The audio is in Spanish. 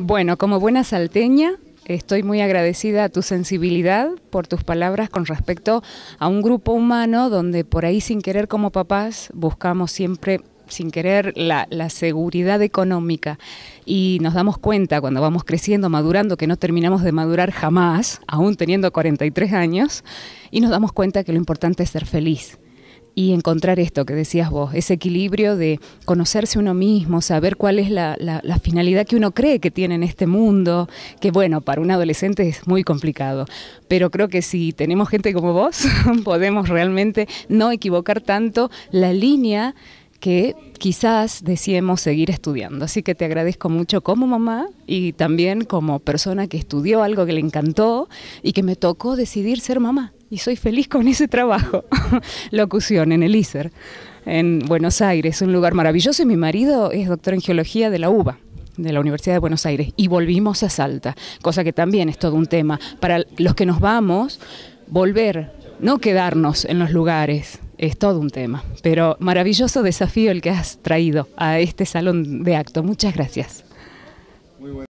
Bueno, como buena salteña, estoy muy agradecida a tu sensibilidad por tus palabras con respecto a un grupo humano donde por ahí sin querer como papás buscamos siempre sin querer la, seguridad económica y nos damos cuenta cuando vamos creciendo, madurando, que no terminamos de madurar jamás, aún teniendo 43 años, y nos damos cuenta que lo importante es ser feliz y encontrar esto que decías vos, ese equilibrio de conocerse uno mismo, saber cuál es la, finalidad que uno cree que tiene en este mundo, que bueno, para un adolescente es muy complicado, pero creo que si tenemos gente como vos, podemos realmente no equivocar tanto la línea que quizás decíamos seguir estudiando. Así que te agradezco mucho como mamá y también como persona que estudió algo que le encantó y que me tocó decidir ser mamá y soy feliz con ese trabajo. Locución en el ISER, en Buenos Aires, un lugar maravilloso. Y mi marido es doctor en geología de la UBA de la Universidad de Buenos Aires y volvimos a Salta, cosa que también es todo un tema. Para los que nos vamos, volver, no quedarnos en los lugares, es todo un tema. Pero maravilloso desafío el que has traído a este salón de acto. Muchas gracias. Muy